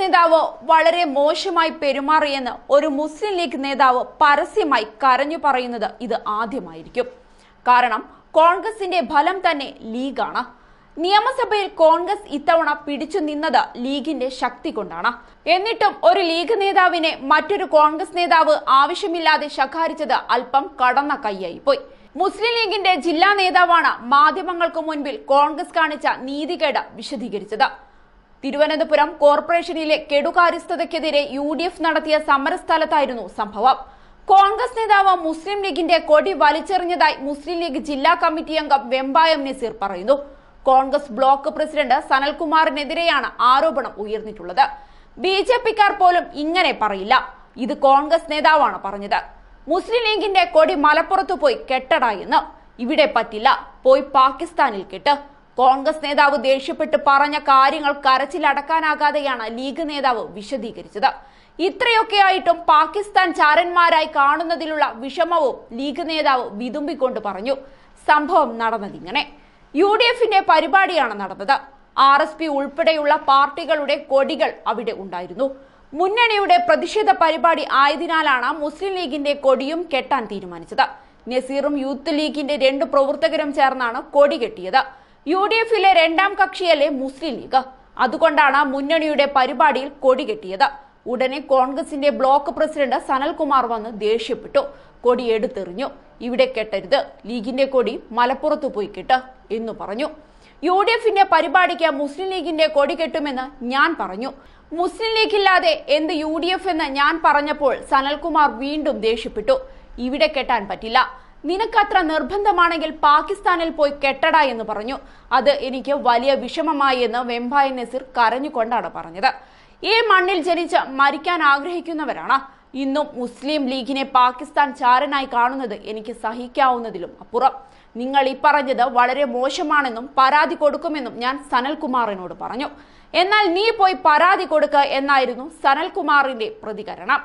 നേതാവ് വളരെ മോശമായി പെരുമാറിയെന്ന് ഒരു മുസ്ലിം ലീഗ് നേതാവ് പരസ്യമായി കരഞ്ഞു പറയുന്നത് ഇത് ആദ്യമായിരിക്കും കാരണം കോൺഗ്രസിന്റെ ഫലം തന്നെ ലീഗാണ് നിയമസഭയിൽ കോൺഗ്രസ് ഇത്തവണ പിടിച്ചു നിന്നത് ലീഗിന്റെ ശക്തി കൊണ്ടാണ് എന്നിട്ടും ഒരു ലീഗ് നേതാവിനെ മറ്റൊരു കോൺഗ്രസ് നേതാവ് ആവശ്യമില്ലാതെ ശകാരിച്ചത് അല്പം കടന്ന കൈയായി പോയി മുസ്ലിം ലീഗിന്റെ ജില്ലാ നേതാവാണ് മാധ്യമങ്ങൾക്ക് മുൻപിൽ കോൺഗ്രസ് കാണിച്ച നീതികേട് വിശദീകരിച്ചത് തിരുവനന്തപുരം കോർപ്പറേഷനിലെ കെടുകാര്യസ്ഥതയ്ക്കെതിരെ യു ഡി എഫ് നടത്തിയ സമരസ്ഥലത്തായിരുന്നു സംഭവം കോൺഗ്രസ് നേതാവ് മുസ്ലിം ലീഗിന്റെ കൊടി വലിച്ചെറിഞ്ഞതായി മുസ്ലിം ലീഗ് ജില്ലാ കമ്മിറ്റി അംഗം വെമ്പായം നസീർ പറയുന്നു കോൺഗ്രസ് ബ്ലോക്ക് പ്രസിഡന്റ് സനൽകുമാറിനെതിരെയാണ് ആരോപണം ഉയർന്നിട്ടുള്ളത് ബി ജെ പിക്കാർ പോലും ഇങ്ങനെ പറയില്ല ഇത് കോൺഗ്രസ് നേതാവാണ് പറഞ്ഞത് മുസ്ലിം ലീഗിന്റെ കൊടി മലപ്പുറത്ത് പോയി കെട്ടടായെന്ന് ഇവിടെ പറ്റില്ല പോയി പാകിസ്ഥാനിൽ കെട്ട് കോൺഗ്രസ് നേതാവ് ദേഷ്യപ്പെട്ട് പറഞ്ഞ കാര്യങ്ങൾ കരച്ചിലടക്കാനാകാതെയാണ് ലീഗ് നേതാവ് വിശദീകരിച്ചത് ഇത്രയൊക്കെ ആയിട്ടും പാകിസ്ഥാൻ ചാരന്മാരായി കാണുന്നതിലുള്ള വിഷമവും ലീഗ് നേതാവ് വിതുമ്പിക്കൊണ്ട് പറഞ്ഞു സംഭവം നടന്നതിങ്ങനെ യു ഡി എഫിന്റെ പരിപാടിയാണ് നടന്നത് ആർ എസ് പി ഉൾപ്പെടെയുള്ള പാർട്ടികളുടെ കൊടികൾ അവിടെ ഉണ്ടായിരുന്നു മുന്നണിയുടെ പ്രതിഷേധ പരിപാടി ആയതിനാലാണ് മുസ്ലിം ലീഗിന്റെ കൊടിയും കെട്ടാൻ തീരുമാനിച്ചത് നസീറും യൂത്ത് ലീഗിന്റെ രണ്ട് പ്രവർത്തകരും ചേർന്നാണ് കൊടി കെട്ടിയത് യു ഡി എഫിലെ രണ്ടാം കക്ഷിയല്ലേ മുസ്ലിം ലീഗ് അതുകൊണ്ടാണ് മുന്നണിയുടെ പരിപാടിയിൽ കൊടികെട്ടിയത് ഉടനെ കോൺഗ്രസിന്റെ ബ്ലോക്ക് പ്രസിഡന്റ് സനൽകുമാർ വന്ന് ദേഷ്യപ്പെട്ടു കൊടി എടുത്തെറിഞ്ഞു ഇവിടെ കെട്ടരുത് ലീഗിന്റെ കൊടി മലപ്പുറത്ത് പോയി കെട്ട് എന്ന് പറഞ്ഞു യു ഡി എഫിന്റെ പരിപാടിക്ക് മുസ്ലിം ലീഗിന്റെ കൊടി കെട്ടുമെന്ന് ഞാൻ പറഞ്ഞു മുസ്ലിം ലീഗ് ഇല്ലാതെ എന്ത് യു ഡി എഫ് എന്ന് ഞാൻ പറഞ്ഞപ്പോൾ സനൽകുമാർ വീണ്ടും ദേഷ്യപ്പെട്ടു ഇവിടെ കെട്ടാൻ പറ്റില്ല നിനക്കത്ര നിർബന്ധമാണെങ്കിൽ പാകിസ്ഥാനിൽ പോയി കെട്ടട എന്ന് പറഞ്ഞു അത് എനിക്ക് വലിയ വിഷമമായി എന്ന് വെമ്പായ നസീർ കരഞ്ഞുകൊണ്ടാണ് പറഞ്ഞത് ഈ മണ്ണിൽ ജനിച്ച് മരിക്കാൻ ആഗ്രഹിക്കുന്നവരാണ് ഇന്നും മുസ്ലിം ലീഗിനെ പാകിസ്ഥാൻ ചാരനായി കാണുന്നത് എനിക്ക് സഹിക്കാവുന്നതിലും അപ്പുറം നിങ്ങൾ ഈ പറഞ്ഞത് വളരെ മോശമാണെന്നും പരാതി കൊടുക്കുമെന്നും ഞാൻ സനൽകുമാറിനോട് പറഞ്ഞു എന്നാൽ നീ പോയി പരാതി കൊടുക്കുക എന്നായിരുന്നു സനൽകുമാറിന്റെ പ്രതികരണം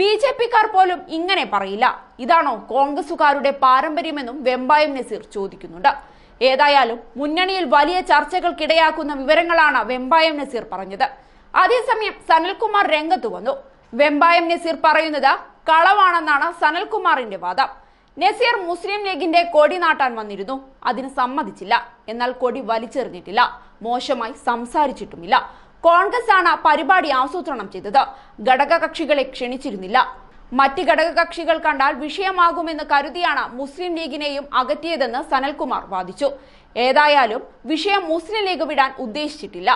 ബി ജെ പിക്കാർ പോലും ഇങ്ങനെ പറയില്ല ഇതാണോ കോൺഗ്രസുകാരുടെ പാരമ്പര്യമെന്നും വെമ്പായം നസീർ ചോദിക്കുന്നുണ്ട് ഏതായാലും മുന്നണിയിൽ വലിയ ചർച്ചകൾക്കിടയാക്കുന്ന വിവരങ്ങളാണ് വെമ്പായം നസീർ പറഞ്ഞത് അതേസമയം സനൽകുമാർ രംഗത്ത് വന്നു വെമ്പായം നസീർ പറയുന്നത് കളവാണെന്നാണ് സനൽകുമാറിന്റെ വാദം നസീർ മുസ്ലിം ലീഗിന്റെ കൊടി നാട്ടാൻ വന്നിരുന്നു അതിന് സമ്മതിച്ചില്ല എന്നാൽ കൊടി വലിച്ചെറിഞ്ഞിട്ടില്ല മോശമായി സംസാരിച്ചിട്ടുമില്ല കോൺഗ്രസ് ആണ് പരിപാടി ആസൂത്രണം ചെയ്തത് ഘടകകക്ഷികളെ ക്ഷണിച്ചിരുന്നില്ല മറ്റ് ഘടകകക്ഷികൾ കണ്ടാൽ വിഷയമാകുമെന്ന് കരുതിയാണ് മുസ്ലിം ലീഗിനെയും അകറ്റിയതെന്ന് സനൽകുമാർ വാദിച്ചു ഏതായാലും വിഷയം മുസ്ലിം ലീഗ് വിടാൻ ഉദ്ദേശിച്ചിട്ടില്ല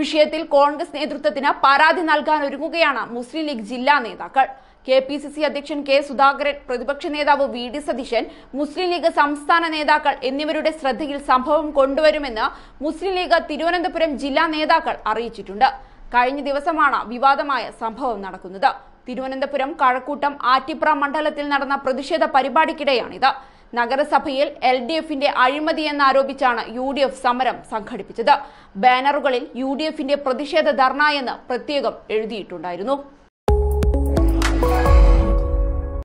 വിഷയത്തിൽ കോൺഗ്രസ് നേതൃത്വത്തിന് പരാതി നൽകാൻ ഒരുങ്ങുകയാണ് മുസ്ലിം ലീഗ് ജില്ലാ നേതാക്കൾ കെ പി സി സി അധ്യക്ഷൻ കെ സുധാകരൻ പ്രതിപക്ഷ നേതാവ് വി ഡി സതീശൻ മുസ്ലിം ലീഗ് സംസ്ഥാന നേതാക്കൾ എന്നിവരുടെ ശ്രദ്ധയിൽ സംഭവം കൊണ്ടുവരുമെന്ന് മുസ്ലിം ലീഗ് തിരുവനന്തപുരം ജില്ലാ നേതാക്കൾ അറിയിച്ചിട്ടുണ്ട് കഴിഞ്ഞ ദിവസമാണ് വിവാദമായ സംഭവം നടക്കുന്നത് തിരുവനന്തപുരം കഴക്കൂട്ടം ആറ്റിപ്ര മണ്ഡലത്തിൽ നടന്ന പ്രതിഷേധ പരിപാടിക്കിടെയാണിത് നഗരസഭയിൽ എൽ ഡി എഫിന്റെ അഴിമതി എന്നാരോപിച്ചാണ് യു ഡി എഫ് സമരം സംഘടിപ്പിച്ചത് ബാനറുകളിൽ യു ഡി എഫിന്റെ പ്രതിഷേധ ധർണ എന്ന് പ്രത്യേകം എഴുതിയിട്ടുണ്ടായിരുന്നു